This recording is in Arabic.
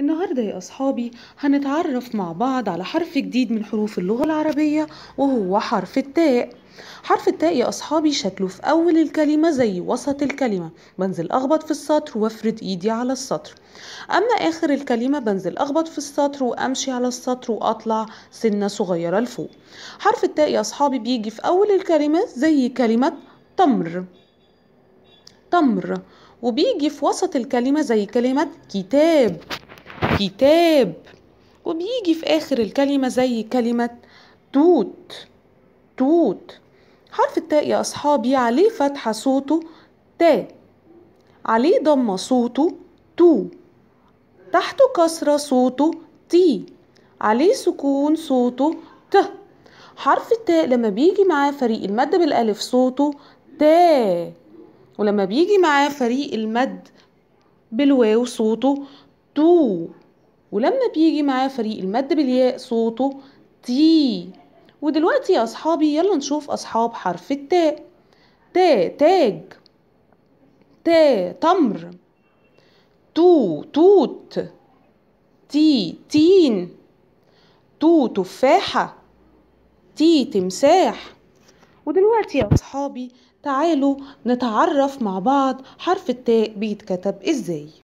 النهاردة يا أصحابي هنتعرف مع بعض على حرف جديد من حروف اللغة العربية وهو حرف التاء حرف التاء يا أصحابي شكله في أول الكلمة زي وسط الكلمة بنزل أخبط في السطر وافرد إيدي على السطر أما آخر الكلمة بنزل أخبط في السطر وأمشي على السطر وأطلع سنة صغيرة لفوق حرف التاء يا أصحابي بيجي في أول الكلمة زي كلمة تمر تمر وبيجي في وسط الكلمة زي كلمة كتاب كتاب وبيجي في آخر الكلمة زي كلمة توت توت حرف التاء يا أصحابي عليه فتحة صوته تاء عليه ضمة صوته تو تحته كسرة صوته تي عليه سكون صوته ت حرف التاء لما بيجي معاه فريق المد بالألف صوته تا ولما بيجي معاه فريق المد بالواو صوته تو ولما بيجي معاه فريق المد بالياء صوته تي ودلوقتي يا أصحابي يلا نشوف أصحاب حرف التاء تا تاج تا تمر تو توت تي تين تو تفاحة تي تمساح ودلوقتي يا أصحابي تعالوا نتعرف مع بعض حرف التاء بيتكتب إزاي